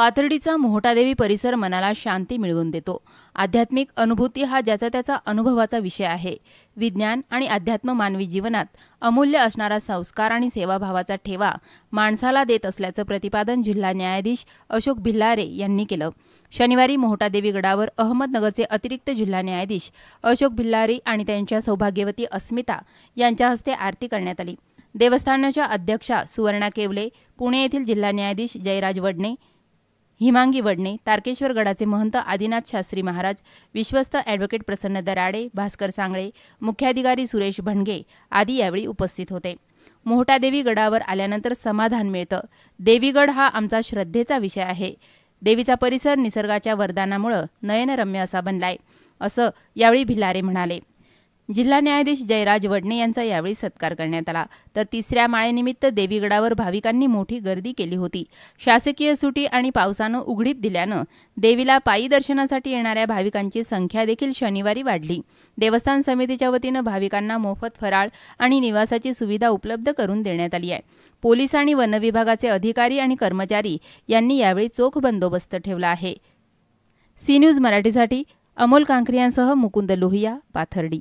पाथर्डीचा मोहटादेवी परिसर मनाला शांती मिळवून देतो आध्यात्मिक अनुभूती हा ज्याचा त्याचा अनुभवाचा विषय आहे विज्ञान आणि अध्यात्म मानवी जीवनात अमूल्य असणारा संस्कार आणि सेवाभावाचा ठेवा माणसाला देत असल्याचं प्रतिपादन जिल्हा न्यायाधीश अशोक भिल्लारे यांनी केलं शनिवारी मोहटादेवी गडावर अहमदनगरचे अतिरिक्त जिल्हा न्यायाधीश अशोक भिल्लारी आणि त्यांच्या सौभाग्यवती अस्मिता यांच्या हस्ते आरती करण्यात आली देवस्थानाच्या अध्यक्षा सुवर्णा केवले पुणे येथील जिल्हा न्यायाधीश जयराज वडणे हिमांगी वडणे तारकेश्वर गडाचे महंत आदिनाथ शास्त्री महाराज विश्वस्त ॲडव्होकेट प्रसन्न दराडे भास्कर सांगळे मुख्याधिकारी सुरेश भणगे आदी यावेळी उपस्थित होते मोहटादेवी गडावर आल्यानंतर समाधान मिळतं देवीगड हा आमचा श्रद्धेचा विषय आहे देवीचा परिसर निसर्गाच्या वरदानामुळं नयनरम्य असा बनलाय असं यावेळी भिलारे म्हणाले जिल्हा न्यायाधीश जयराज वडणे यांचा यावेळी सत्कार करण्यात आला तर तिसऱ्या माळेनिमित्त देवीगडावर भाविकांनी मोठी गर्दी केली होती शासकीय सुटी आणि पावसानं उघडीप दिल्यानं देवीला पायी दर्शनासाठी येणाऱ्या भाविकांची संख्या देखील शनिवारी वाढली देवस्थान समितीच्या वतीनं भाविकांना मोफत फराळ आणि निवासाची सुविधा उपलब्ध करून देण्यात आली आहे पोलीस आणि वनविभागाचे अधिकारी आणि कर्मचारी यांनी यावेळी चोख बंदोबस्त ठेवला आहे सी न्यूज मराठीसाठी अमोल कांकरियांसह मुकुंद लोहिया पाथर्डी